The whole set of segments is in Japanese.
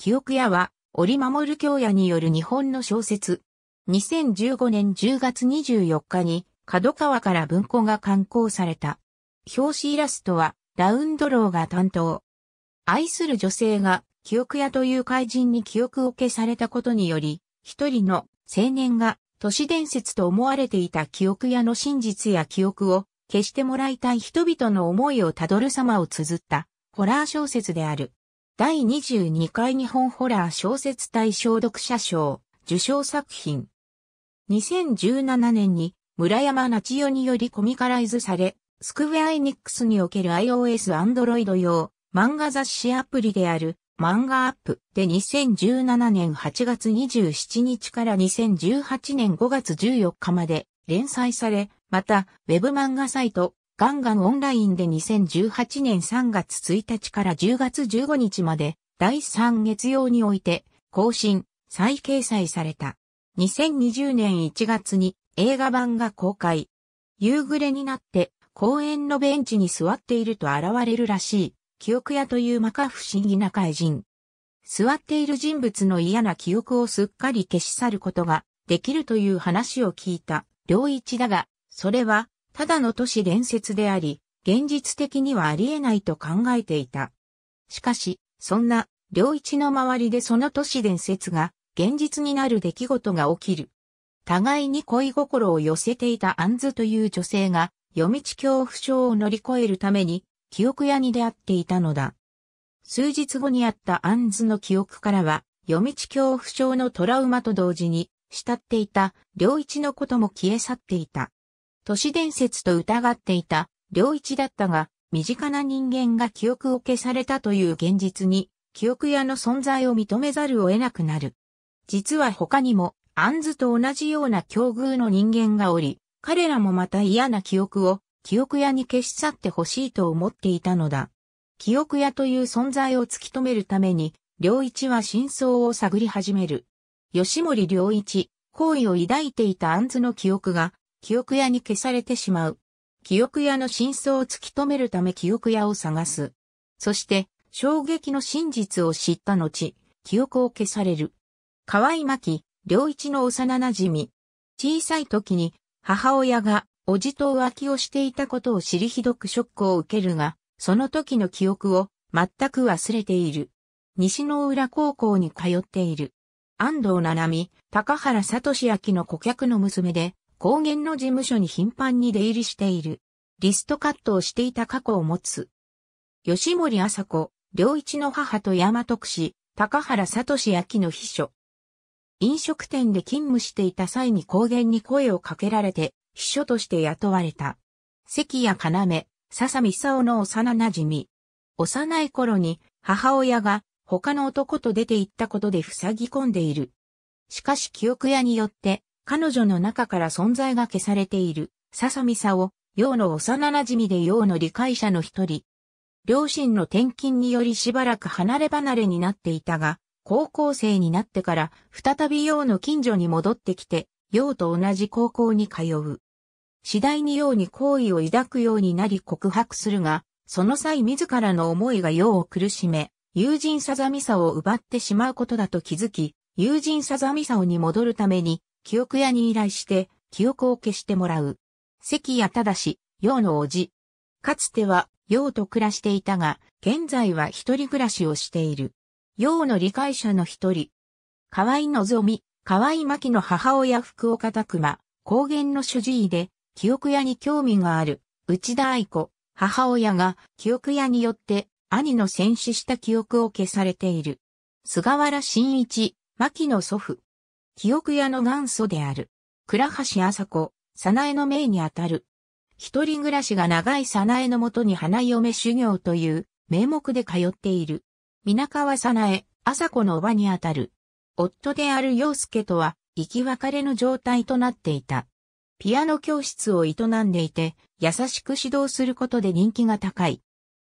記憶屋は、折守京屋による日本の小説。2015年10月24日に、角川から文庫が刊行された。表紙イラストは、ラウンドローが担当。愛する女性が、記憶屋という怪人に記憶を消されたことにより、一人の青年が、都市伝説と思われていた記憶屋の真実や記憶を消してもらいたい人々の思いをたどる様を綴ったホラー小説である。第22回日本ホラー小説大賞読者賞受賞作品。2017年に村山夏代によりコミカライズされ、スクウェアエニックスにおける iOS アンドロイド用漫画雑誌アプリである漫画アップで2017年8月27日から2018年5月14日まで連載され、また、ウェブ漫画サイトガンガンオンラインで2018年3月1日から10月15日まで、第3月曜において、更新、再掲載された。2020年1月に映画版が公開。夕暮れになって公園のベンチに座っていると現れるらしい、記憶屋という摩訶不思議な怪人。座っている人物の嫌な記憶をすっかり消し去ることができるという話を聞いた、良一だが、それはただの都市伝説であり、現実的にはありえないと考えていた。しかし、そんな、領一の周りでその都市伝説が、現実になる出来事が起きる。互いに恋心を寄せていたアンズという女性が、夜道恐怖症を乗り越えるために、記憶屋に出会っていたのだ。数日後にあったアンズの記憶からは、夜道恐怖症のトラウマと同時に、慕っていた、良一のことも消え去っていた。都市伝説と疑っていた、良一だったが、身近な人間が記憶を消されたという現実に、記憶屋の存在を認めざるを得なくなる。実は他にも、アンズと同じような境遇の人間がおり、彼らもまた嫌な記憶を、記憶屋に消し去ってほしいと思っていたのだ。記憶屋という存在を突き止めるために、良一は真相を探り始める。吉森良一、好意を抱いていたアンズの記憶が、記憶屋に消されてしまう。記憶屋の真相を突き止めるため記憶屋を探す。そして、衝撃の真実を知った後、記憶を消される。河合巻、良一の幼馴染。小さい時に、母親が、おじと浮気をしていたことを知りひどくショックを受けるが、その時の記憶を全く忘れている。西の浦高校に通っている。安藤七海、高原聡明の顧客の娘で、高原の事務所に頻繁に出入りしている。リストカットをしていた過去を持つ。吉森麻子、良一の母と山徳氏、高原聡明の秘書。飲食店で勤務していた際に高原に声をかけられて、秘書として雇われた。関谷要、笹見沙の幼馴染み。幼い頃に母親が他の男と出て行ったことで塞ぎ込んでいる。しかし記憶屋によって彼女の中から存在が消されている、ささみさを、陽の幼馴染で陽の理解者の一人。両親の転勤によりしばらく離れ離れになっていたが、高校生になってから再び陽の近所に戻ってきて、陽と同じ高校に通う。次第にうに好意を抱くようになり告白するが、その際自らの思いが陽を苦しめ、友人さざみさを奪ってしまうことだと気づき、友人さざみさをに戻るために、記憶屋に依頼して、記憶を消してもらう。関谷正、陽の叔父。かつては、陽と暮らしていたが、現在は一人暮らしをしている。陽の理解者の一人。河合のぞみ、河合巻の母親福岡拓馬、高原の主治医で、記憶屋に興味がある、内田愛子、母親が記憶屋によって兄の戦死した記憶を消されている。菅原新一、牧野祖父、記憶屋の元祖である。倉橋麻子、早苗の命にあたる。一人暮らしが長い早苗のもとに花嫁修行という名目で通っている。皆川早苗、麻子の叔母にあたる。夫である陽介とは生き別れの状態となっていた。ピアノ教室を営んでいて、優しく指導することで人気が高い。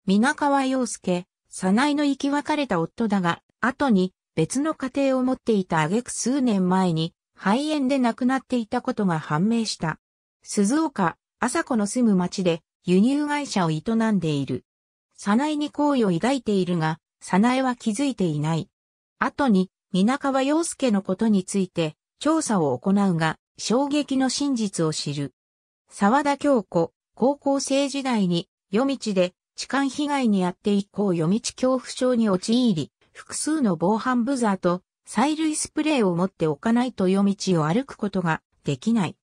皆川陽介、早苗の生き別れた夫だが、後に別の家庭を持っていた挙句数年前に肺炎で亡くなっていたことが判明した。鈴岡、朝子の住む町で輸入会社を営んでいる。早苗に好意を抱いているが、早苗は気づいていない。後に、皆川洋介のことについて調査を行うが、衝撃の真実を知る。沢田京子、高校生時代に夜道で痴漢被害に遭って以降夜道恐怖症に陥り、複数の防犯ブザーと催涙スプレーを持っておかないと夜道を歩くことができない。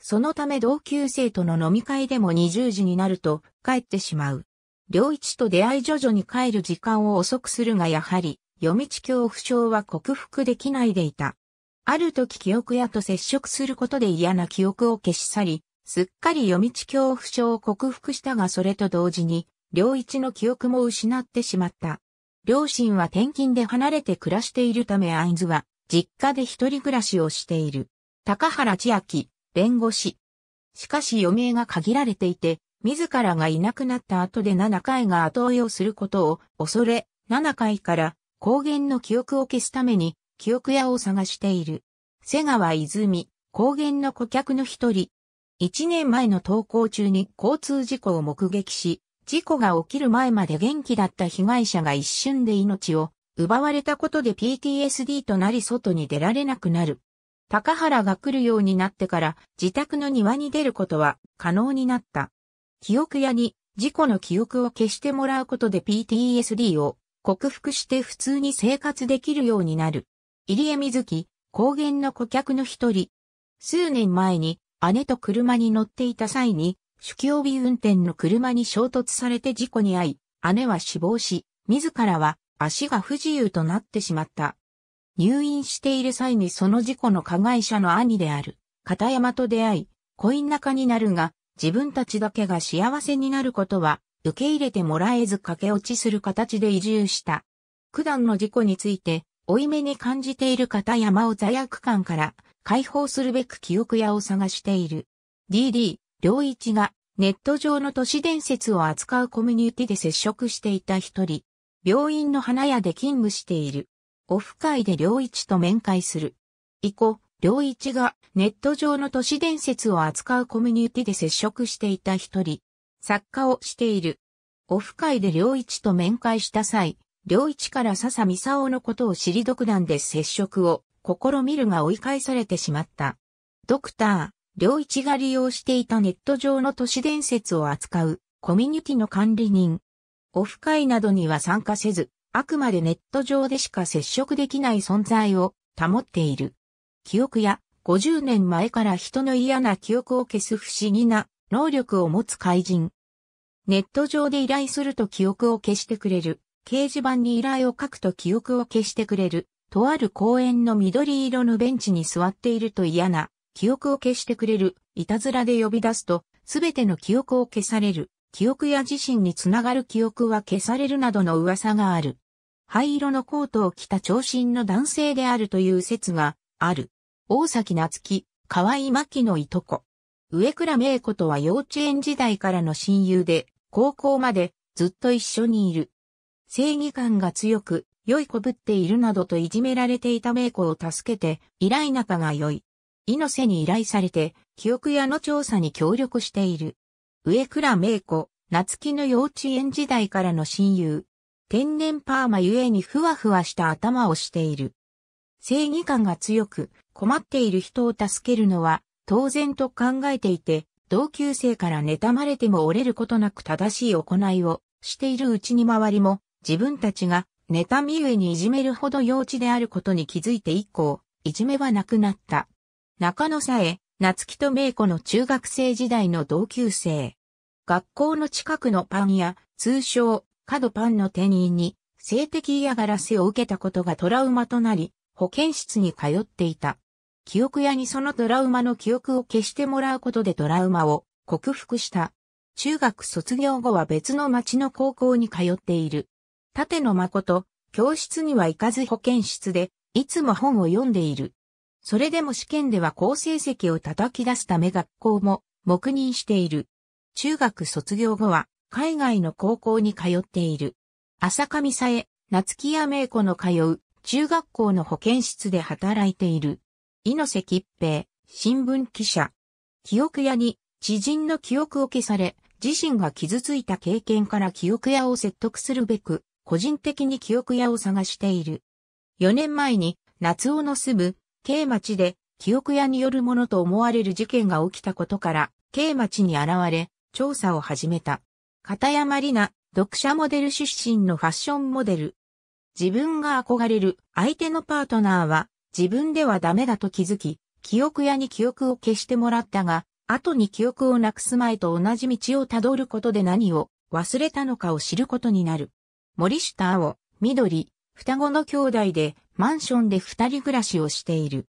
そのため同級生との飲み会でも20時になると帰ってしまう。良一と出会い徐々に帰る時間を遅くするがやはり、夜道恐怖症は克服できないでいた。ある時記憶屋と接触することで嫌な記憶を消し去り、すっかり夜道恐怖症を克服したがそれと同時に、良一の記憶も失ってしまった。両親は転勤で離れて暮らしているため会津は、実家で一人暮らしをしている。高原千秋、弁護士。しかし余命が限られていて、自らがいなくなった後で七回が後追いをすることを恐れ、七回から高原の記憶を消すために、記憶屋を探している。瀬川泉、高原の顧客の一人。一年前の登校中に交通事故を目撃し、事故が起きる前まで元気だった被害者が一瞬で命を奪われたことで PTSD となり外に出られなくなる。高原が来るようになってから自宅の庭に出ることは可能になった。記憶屋に事故の記憶を消してもらうことで PTSD を克服して普通に生活できるようになる。入江水木、高原の顧客の一人。数年前に姉と車に乗っていた際に酒気帯運転の車に衝突されて事故に遭い、姉は死亡し、自らは足が不自由となってしまった。入院している際にその事故の加害者の兄である、片山と出会い、恋仲になるが、自分たちだけが幸せになることは、受け入れてもらえず駆け落ちする形で移住した。九段の事故について、追い目に感じている片山を罪悪感から解放するべく記憶屋を探している。DD 良一がネット上の都市伝説を扱うコミュニティで接触していた一人、病院の花屋で勤務している。オフ会で良一と面会する。以降、良一がネット上の都市伝説を扱うコミュニティで接触していた一人、作家をしている。オフ会で良一と面会した際、良一から笹美沙夫のことを知り独断で接触を試みるが追い返されてしまった。ドクター、良一が利用していたネット上の都市伝説を扱うコミュニティの管理人。オフ会などには参加せず、あくまでネット上でしか接触できない存在を保っている。記憶や50年前から人の嫌な記憶を消す不思議な能力を持つ怪人。ネット上で依頼すると記憶を消してくれる。掲示板に依頼を書くと記憶を消してくれる。とある公園の緑色のベンチに座っていると嫌な記憶を消してくれる、いたずらで呼び出すと、すべての記憶を消される、記憶や自身につながる記憶は消されるなどの噂がある。灰色のコートを着た長身の男性であるという説がある。大崎夏樹、河合真希のいとこ。上倉明子とは幼稚園時代からの親友で、高校までずっと一緒にいる。正義感が強く、良いこぶっているなどといじめられていた明子を助けて、依頼仲が良い。猪瀬に依頼されて、記憶屋の調査に協力している。上倉明子、夏木の幼稚園時代からの親友。天然パーマゆえにふわふわした頭をしている。正義感が強く、困っている人を助けるのは、当然と考えていて、同級生から妬まれても折れることなく正しい行いをしているうちに周りも、自分たちが妬みゆえにいじめるほど幼稚であることに気づいて以降、いじめはなくなった。中野さえ、夏木と名子の中学生時代の同級生。学校の近くのパン屋、通称、角パンの店員に、性的嫌がらせを受けたことがトラウマとなり、保健室に通っていた。記憶屋にそのトラウマの記憶を消してもらうことでトラウマを克服した。中学卒業後は別の町の高校に通っている。縦野誠、教室には行かず保健室で、いつも本を読んでいる。それでも試験では好成績を叩き出すため学校も黙認している。中学卒業後は海外の高校に通っている。浅上さえ、夏木や名子の通う中学校の保健室で働いている。猪瀬吉平、新聞記者。記憶屋に知人の記憶を消され、自身が傷ついた経験から記憶屋を説得するべく、個人的に記憶屋を探している。4年前に、夏尾の住む K 町で記憶屋によるものと思われる事件が起きたことから、K 町に現れ、調査を始めた。片山里奈、読者モデル出身のファッションモデル。自分が憧れる相手のパートナーは自分ではダメだと気づき、記憶屋に記憶を消してもらったが、後に記憶をなくす前と同じ道をたどることで何を忘れたのかを知ることになる。森下青、緑、双子の兄弟でマンションで二人暮らしをしている。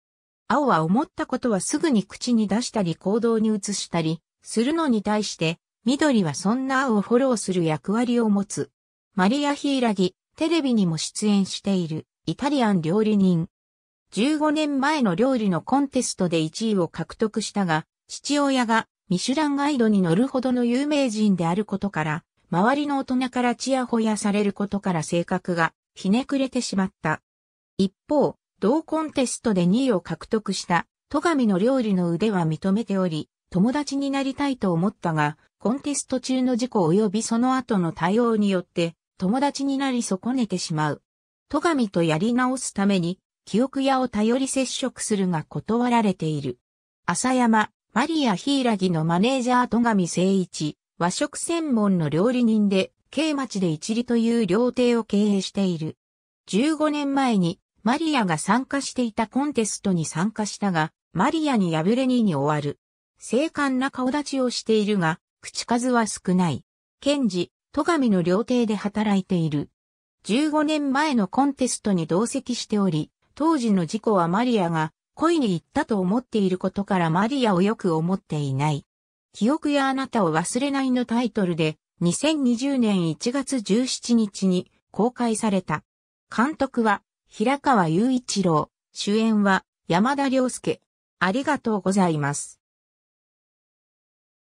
青は思ったことはすぐに口に出したり行動に移したり、するのに対して、緑はそんな青をフォローする役割を持つ。マリア・ヒイラギ、テレビにも出演している、イタリアン料理人。15年前の料理のコンテストで1位を獲得したが、父親がミシュランガイドに乗るほどの有名人であることから、周りの大人からチヤホヤされることから性格がひねくれてしまった。一方、同コンテストで2位を獲得した戸上の料理の腕は認めており、友達になりたいと思ったが、コンテスト中の事故及びその後の対応によって友達になり損ねてしまう。戸上とやり直すために、記憶屋を頼り接触するが断られている。浅山、マリア・ヒイラギのマネージャー戸上誠一、和食専門の料理人で、京町で一里という料亭を経営している。15年前にマリアが参加していたコンテストに参加したが、マリアに敗れにに終わる。精悍な顔立ちをしているが、口数は少ない。ケジ、ト戸上の料亭で働いている。15年前のコンテストに同席しており、当時の事故はマリアが恋に行ったと思っていることからマリアをよく思っていない。記憶やあなたを忘れないのタイトルで2020年1月17日に公開された。監督は平川雄一郎、主演は山田涼介。ありがとうございます。